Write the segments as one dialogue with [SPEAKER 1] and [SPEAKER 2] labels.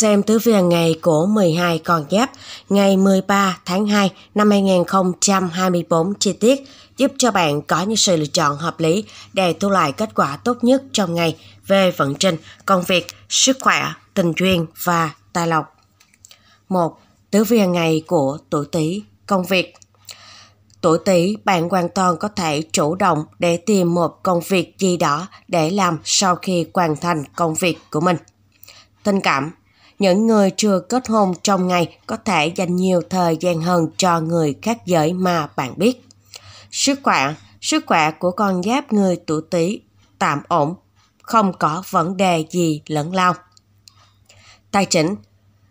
[SPEAKER 1] xem tứ viên ngày của 12 con giáp ngày 13 tháng 2 năm 2024 chi tiết giúp cho bạn có những sự lựa chọn hợp lý để thu lại kết quả tốt nhất trong ngày về vận trình, công việc, sức khỏe, tình duyên và tài lộc. 1. Tứ viên ngày của tuổi Tý, công việc tuổi Tý bạn hoàn toàn có thể chủ động để tìm một công việc gì đó để làm sau khi hoàn thành công việc của mình. Tình cảm những người chưa kết hôn trong ngày có thể dành nhiều thời gian hơn cho người khác giới mà bạn biết. Sức khỏe, sức khỏe của con giáp người tuổi Tý tạm ổn, không có vấn đề gì lớn lao. Tài chính,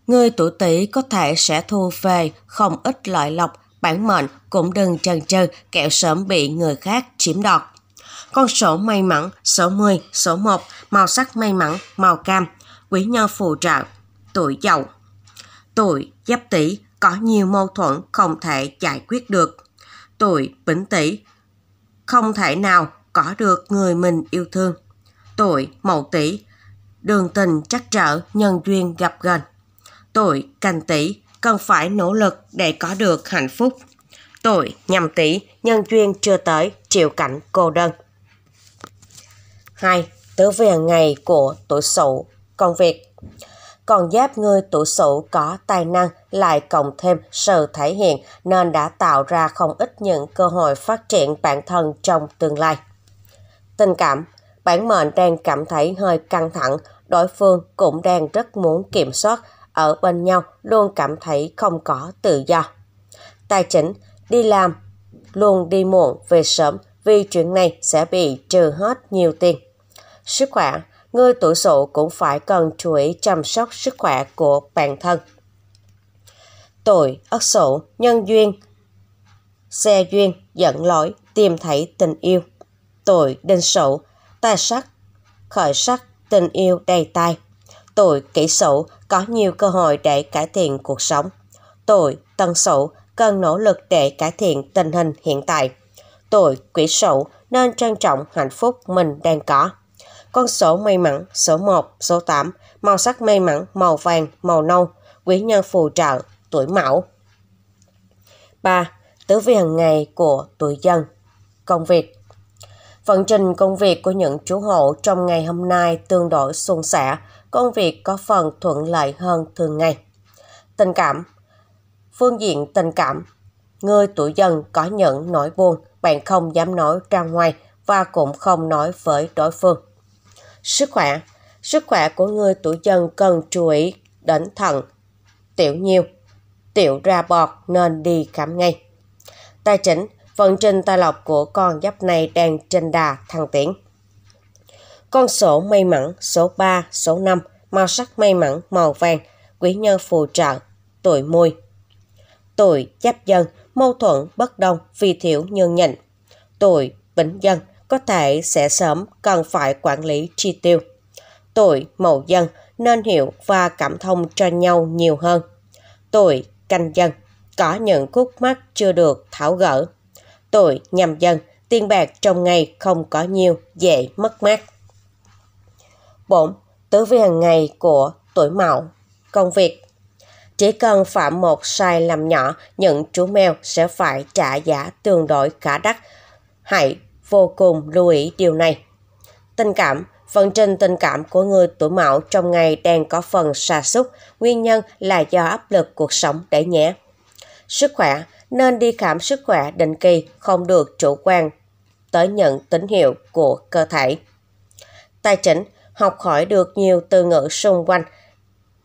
[SPEAKER 1] người tuổi Tý có thể sẽ thu về không ít lợi lộc, bản mệnh cũng đừng chần chừ kẻo sớm bị người khác chiếm đoạt. Con số may mắn số 10, số 1, màu sắc may mắn màu cam, quý nhân phù trợ tuổi dậu. Tuổi giáp tỵ có nhiều mâu thuẫn không thể giải quyết được. Tuổi bính tỵ không thể nào có được người mình yêu thương. Tuổi mậu tỵ đường tình chắc trở, nhân duyên gặp gần. Tuổi canh tỵ cần phải nỗ lực để có được hạnh phúc. Tuổi nhâm tỵ nhân duyên chưa tới, chịu cảnh cô đơn. 2. Tứ về ngày của tuổi Sửu, công việc còn giáp người tuổi sủ có tài năng lại cộng thêm sự thể hiện nên đã tạo ra không ít những cơ hội phát triển bản thân trong tương lai. Tình cảm Bản mệnh đang cảm thấy hơi căng thẳng, đối phương cũng đang rất muốn kiểm soát, ở bên nhau luôn cảm thấy không có tự do. Tài chính Đi làm luôn đi muộn về sớm vì chuyện này sẽ bị trừ hết nhiều tiền. Sức khỏe người tuổi sổ cũng phải cần chú ý chăm sóc sức khỏe của bản thân. Tuổi ất sổ, nhân duyên, xe duyên, dẫn lối, tìm thấy tình yêu. Tuổi đinh sổ, tài sắc, khởi sắc, tình yêu đầy tay. Tuổi kỷ sổ có nhiều cơ hội để cải thiện cuộc sống. Tuổi tân sổ cần nỗ lực để cải thiện tình hình hiện tại. Tuổi quỷ sổ nên trân trọng hạnh phúc mình đang có. Con số may mắn số 1, số 8, màu sắc may mắn màu vàng, màu nâu, quý nhân phù trợ, tuổi mão. 3. tử vi hàng ngày của tuổi dân Công việc Vận trình công việc của những chủ hộ trong ngày hôm nay tương đối suôn sẻ, công việc có phần thuận lợi hơn thường ngày. Tình cảm Phương diện tình cảm Người tuổi dần có những nỗi buồn, bạn không dám nói ra ngoài và cũng không nói với đối phương. Sức khỏe Sức khỏe của người tuổi dần cần chú ý đến thận, tiểu nhiều, tiểu ra bọt nên đi khám ngay. Tài chính, vận trình tài lộc của con giáp này đang trên đà thăng tiến. Con số may mắn số 3, số 5, màu sắc may mắn màu vàng, quý nhân phù trợ, tuổi mùi. Tuổi giáp dân, mâu thuẫn, bất đồng, vì thiểu nhân nhịn. Tuổi bính dân, có thể sẽ sớm cần phải quản lý chi tiêu. Tuổi mậu dân nên hiểu và cảm thông cho nhau nhiều hơn. Tuổi canh dân có những khúc mắc chưa được tháo gỡ. Tuổi nhâm dân tiền bạc trong ngày không có nhiều, dễ mất mát. 4. Tứ vi hàng ngày của tuổi mậu Công việc chỉ cần phạm một sai lầm nhỏ, những chú mèo sẽ phải trả giá tương đối khá đắt. Hãy vô cùng lưu ý điều này. Tình cảm phần trình tình cảm của người tuổi mão trong ngày đang có phần sa xúc nguyên nhân là do áp lực cuộc sống để nhé. Sức khỏe, nên đi khám sức khỏe định kỳ không được chủ quan tới nhận tín hiệu của cơ thể. Tài chính, học hỏi được nhiều từ ngữ xung quanh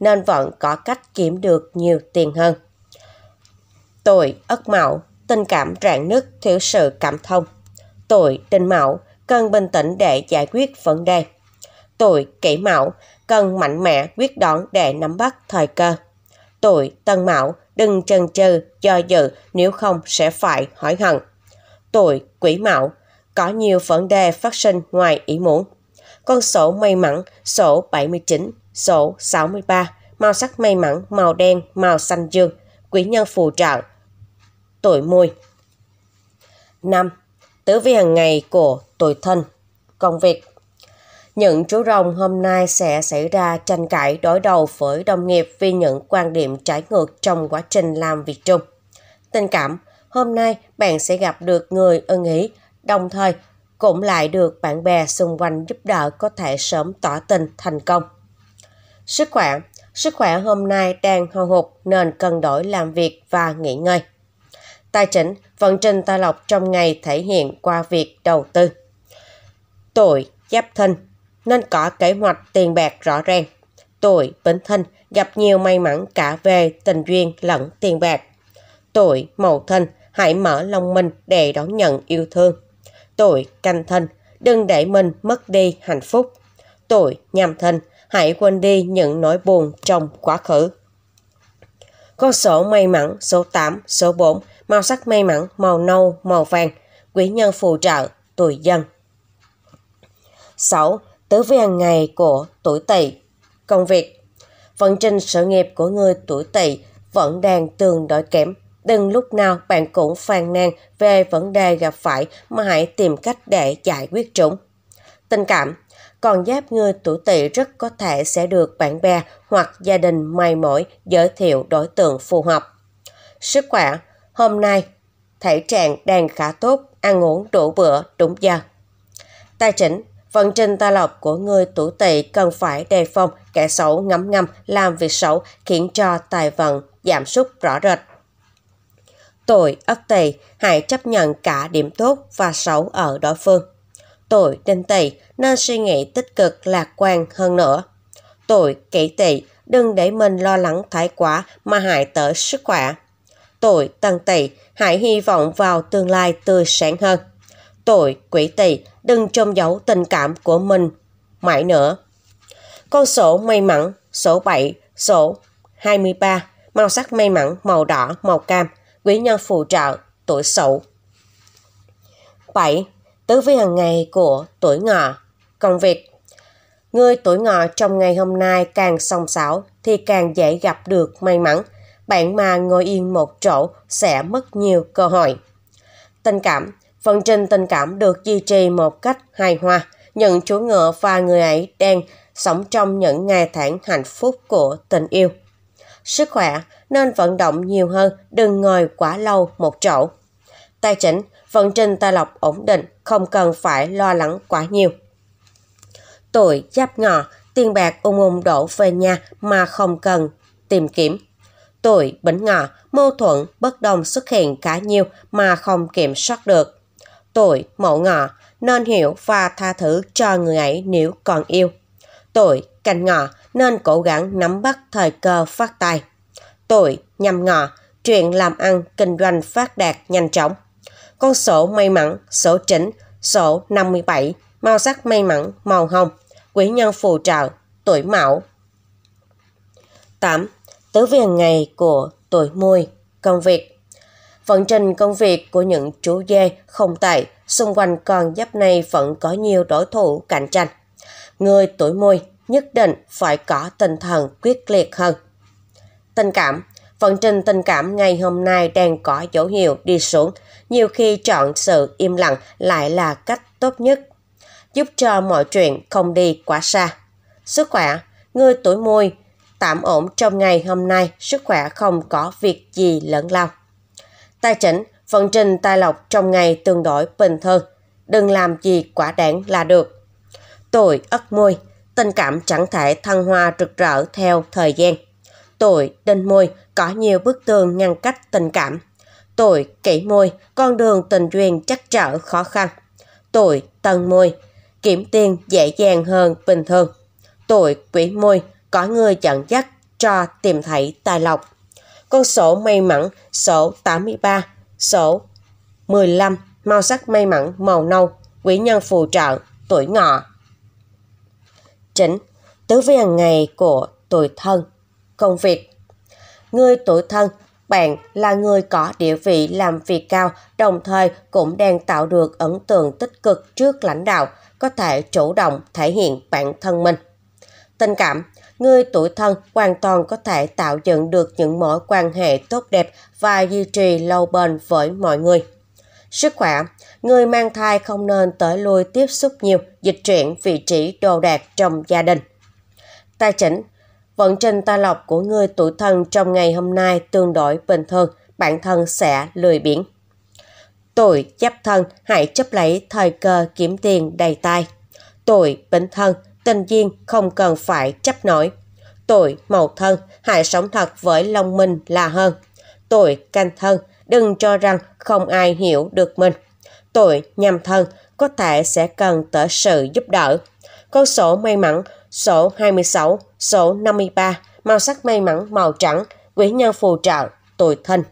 [SPEAKER 1] nên vẫn có cách kiếm được nhiều tiền hơn. Tuổi Ất Mão, tình cảm rạn nứt, thiếu sự cảm thông, Tội tình mạo cần bình tĩnh để giải quyết vấn đề. Tội kỷ mạo cần mạnh mẽ quyết đoán để nắm bắt thời cơ. tội tân mạo đừng chần chừ do dự nếu không sẽ phải hỏi hận. tội quỷ mạo có nhiều vấn đề phát sinh ngoài ý muốn. Con sổ may mắn sổ 79, số 63, màu sắc may mắn màu đen, màu xanh dương, quý nhân phù trợ. Tuổi mùi. 5 tử vi hàng ngày của tuổi thân. Công việc những chú rồng hôm nay sẽ xảy ra tranh cãi đối đầu với đồng nghiệp vì những quan điểm trái ngược trong quá trình làm việc chung. Tình cảm, hôm nay bạn sẽ gặp được người ưng ý, đồng thời cũng lại được bạn bè xung quanh giúp đỡ có thể sớm tỏ tình thành công. Sức khỏe, sức khỏe hôm nay đang hao hụt nên cần đổi làm việc và nghỉ ngơi tài chính, vận trình tài lộc trong ngày thể hiện qua việc đầu tư. Tuổi Giáp thân nên có kế hoạch tiền bạc rõ ràng. Tuổi Bính thân gặp nhiều may mắn cả về tình duyên lẫn tiền bạc. Tuổi Mậu thân hãy mở lòng mình để đón nhận yêu thương. Tuổi Canh thân đừng để mình mất đi hạnh phúc. Tuổi Nhâm thân hãy quên đi những nỗi buồn trong quá khứ. Con số may mắn số 8, số 4 màu sắc may mắn, màu nâu, màu vàng, quý nhân phù trợ, tuổi dần. 6. Tứ vi hàng ngày của tuổi tỵ Công việc Vận trình sự nghiệp của người tuổi tỵ vẫn đang tương đối kém. Đừng lúc nào bạn cũng phàn nàn về vấn đề gặp phải mà hãy tìm cách để giải quyết chúng. Tình cảm Còn giáp người tuổi tỵ rất có thể sẽ được bạn bè hoặc gia đình may mỏi giới thiệu đối tượng phù hợp. Sức khỏe Hôm nay, thể trạng đang khá tốt, ăn uống đủ bữa, đúng giờ. Tài chỉnh, phần trình ta lộc của người tuổi tỵ cần phải đề phòng kẻ xấu ngấm ngầm làm việc xấu khiến cho tài vận giảm sút rõ rệt. Tuổi ất tỵ hãy chấp nhận cả điểm tốt và xấu ở đối phương. Tuổi đinh tỵ nên suy nghĩ tích cực lạc quan hơn nữa. Tuổi kỷ tỵ đừng để mình lo lắng thái quá mà hại tới sức khỏe tuổi tân tỵ, hãy hy vọng vào tương lai tươi sáng hơn. Tuổi quỷ tỵ, đừng trông giấu tình cảm của mình mãi nữa. Con sổ may mắn, số 7, số 23, màu sắc may mắn màu đỏ, màu cam, quý nhân phù trợ, tuổi sậu 7. Tứ vi hàng ngày của tuổi ngọ, công việc. Người tuổi ngọ trong ngày hôm nay càng song sáo thì càng dễ gặp được may mắn bạn mà ngồi yên một chỗ sẽ mất nhiều cơ hội. Tình cảm Phần trình tình cảm được duy trì một cách hài hòa. Những chú ngựa và người ấy đang sống trong những ngày tháng hạnh phúc của tình yêu. Sức khỏe nên vận động nhiều hơn, đừng ngồi quá lâu một chỗ. Tài chính, vận trình tài lộc ổn định, không cần phải lo lắng quá nhiều. Tuổi giáp ngọ, tiền bạc ung ung đổ về nhà mà không cần tìm kiếm tuổi, bệnh ngọ, mâu thuẫn, bất đồng xuất hiện khá nhiều mà không kiểm soát được. Tuổi mậu ngọ nên hiểu và tha thứ cho người ấy nếu còn yêu. Tuổi canh ngọ nên cố gắng nắm bắt thời cơ phát tài. Tuổi nhâm ngọ, chuyện làm ăn, kinh doanh phát đạt nhanh chóng. Con sổ may mắn, sổ chính, số 57, màu sắc may mắn, màu hồng, quý nhân phù trợ, tuổi mão. 8 tứ vàng ngày của tuổi mùi, công việc. Vận trình công việc của những chú dê không tệ, xung quanh con giáp này vẫn có nhiều đối thủ cạnh tranh. Người tuổi mùi nhất định phải có tinh thần quyết liệt hơn. Tình cảm Vận trình tình cảm ngày hôm nay đang có dấu hiệu đi xuống, nhiều khi chọn sự im lặng lại là cách tốt nhất, giúp cho mọi chuyện không đi quá xa. Sức khỏe, người tuổi mùi tạm ổn trong ngày hôm nay, sức khỏe không có việc gì lớn lao. Tài chính, vận trình tài lộc trong ngày tương đối bình thường, đừng làm gì quá đáng là được. Tuổi ất mùi, tình cảm chẳng thể thăng hoa rực rỡ theo thời gian. Tuổi đinh mùi có nhiều bức tường ngăn cách tình cảm. Tuổi kỷ mùi, con đường tình duyên chắc trở khó khăn. Tuổi tân mùi, kiểm tiền dễ dàng hơn bình thường. Tuổi quỷ mùi, có người dẫn dắt cho tìm thấy tài lộc. Con số may mắn số 83, số 15, màu sắc may mắn màu nâu, quý nhân phù trợ, tuổi ngọ. Chính, tứ vi hàng ngày của tuổi thân, công việc. Người tuổi thân, bạn là người có địa vị làm việc cao, đồng thời cũng đang tạo được ấn tượng tích cực trước lãnh đạo, có thể chủ động thể hiện bản thân mình. Tình cảm, người tuổi thân hoàn toàn có thể tạo dựng được những mối quan hệ tốt đẹp và duy trì lâu bền với mọi người. Sức khỏe, người mang thai không nên tới lui tiếp xúc nhiều, dịch chuyển vị trí đồ đạc trong gia đình. Tài chính, vận trình tài lộc của người tuổi thân trong ngày hôm nay tương đối bình thường, bản thân sẽ lười biếng. Tuổi giáp thân, hãy chấp lấy thời cơ kiếm tiền đầy tay. Tuổi bính thân, tình duyên không cần phải chấp nổi. Tuổi mậu thân, hãy sống thật với lòng mình là hơn. Tuổi canh thân, đừng cho rằng không ai hiểu được mình. Tuổi nhâm thân, có thể sẽ cần tới sự giúp đỡ. Con sổ may mắn, sổ 26, số 53, màu sắc may mắn màu trắng, quý nhân phù trợ, tuổi thân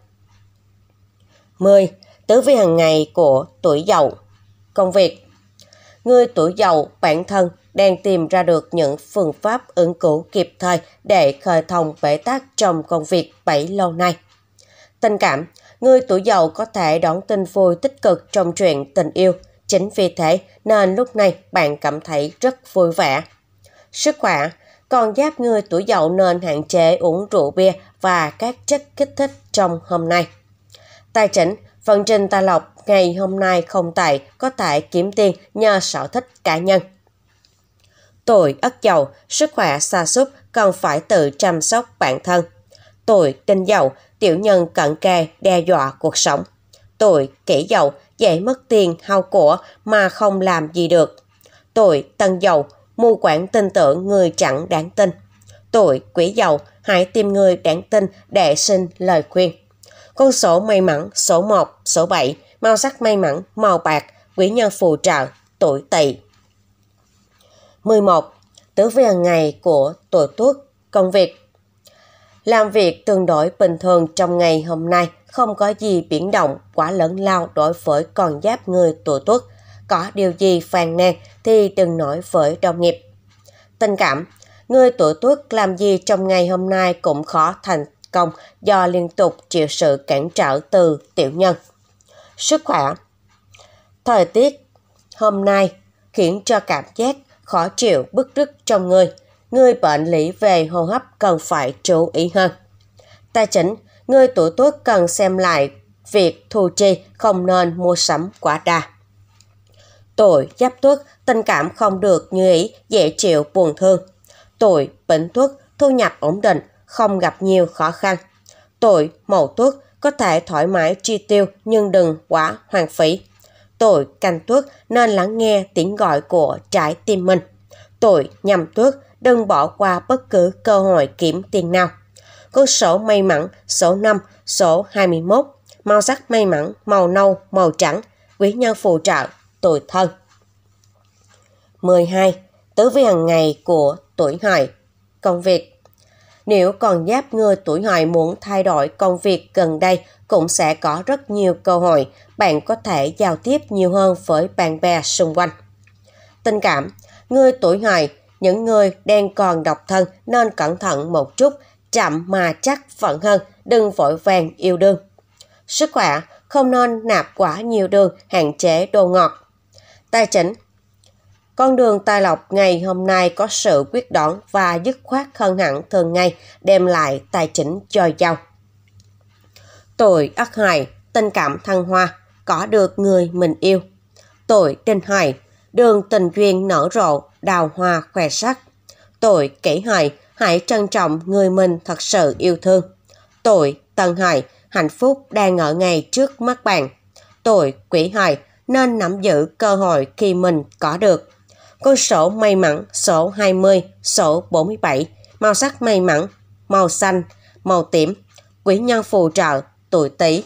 [SPEAKER 1] 10. Tứ vi hàng ngày của tuổi dậu Công việc Người tuổi dậu bản thân đang tìm ra được những phương pháp ứng cứu kịp thời để khởi thông bế tắc trong công việc bấy lâu nay. Tình cảm, người tuổi dậu có thể đón tin vui tích cực trong chuyện tình yêu. Chính vì thế nên lúc này bạn cảm thấy rất vui vẻ. Sức khỏe, con giáp người tuổi dậu nên hạn chế uống rượu bia và các chất kích thích trong hôm nay. Tài chính, vận trình tài lộc ngày hôm nay không tệ, có thể kiếm tiền nhờ sở thích cá nhân. Tôi ất dầu, sức khỏe xa sút cần phải tự chăm sóc bản thân. Tôi tinh dầu, tiểu nhân cận kề đe dọa cuộc sống. Tôi kỹ dầu, dễ mất tiền hao của mà không làm gì được. Tôi tân dầu, mưu quản tin tưởng người chẳng đáng tin. Tôi quỷ dầu, hãy tìm người đáng tin để xin lời khuyên. Con số may mắn số 1, số 7, màu sắc may mắn, màu bạc, quý nhân phù trợ, tuổi tỵ. 11. Tứ về ngày của tuổi tuất công việc Làm việc tương đối bình thường trong ngày hôm nay không có gì biến động quá lớn lao đối với con giáp người tuổi tuất. Có điều gì phàn nàn thì đừng nói với đồng nghiệp. Tình cảm Người tuổi tuất làm gì trong ngày hôm nay cũng khó thành công do liên tục chịu sự cản trở từ tiểu nhân. Sức khỏe Thời tiết hôm nay khiến cho cảm giác khó chịu, bức rứt trong người. Người bệnh lý về hô hấp cần phải chú ý hơn. Tài chính, người tuổi tuất cần xem lại việc thu chi không nên mua sắm quá đa. Tuổi giáp tuất, tình cảm không được như ý, dễ chịu buồn thương. Tuổi bính tuất, thu nhập ổn định, không gặp nhiều khó khăn. Tuổi mậu tuất, có thể thoải mái chi tiêu nhưng đừng quá hoang phí tội canh tuất nên lắng nghe tiếng gọi của trái tim mình. Tôi nhằm tuất đừng bỏ qua bất cứ cơ hội kiếm tiền nào. Con số may mắn số 5, số 21, màu sắc may mắn màu nâu, màu trắng, quý nhân phù trợ, tuổi thân. 12. Tứ vi hàng ngày của tuổi hợi. Công việc nếu còn giáp ngừa tuổi hợi muốn thay đổi công việc gần đây cũng sẽ có rất nhiều cơ hội bạn có thể giao tiếp nhiều hơn với bạn bè xung quanh. Tình cảm Người tuổi hợi, những người đang còn độc thân nên cẩn thận một chút, chậm mà chắc phận hơn, đừng vội vàng yêu đương. Sức khỏe, không nên nạp quá nhiều đường, hạn chế đồ ngọt. Tài chính, con đường tài lộc ngày hôm nay có sự quyết đoán và dứt khoát hơn hẳn thường ngày, đem lại tài chính dồi dào. Tuổi Ất Hợi, tình cảm thăng hoa, có được người mình yêu. Tuổi Đinh Hợi, đường tình duyên nở rộ, đào hoa khỏe sắc. Tuổi Kỷ Hợi, hãy trân trọng người mình thật sự yêu thương. Tuổi Tân Hợi, hạnh phúc đang ở ngay trước mắt bạn. Tuổi Quỷ Hợi, nên nắm giữ cơ hội khi mình có được con sổ may mắn sổ 20, sổ 47, màu sắc may mắn, màu xanh, màu tím, quý nhân phù trợ, tuổi tý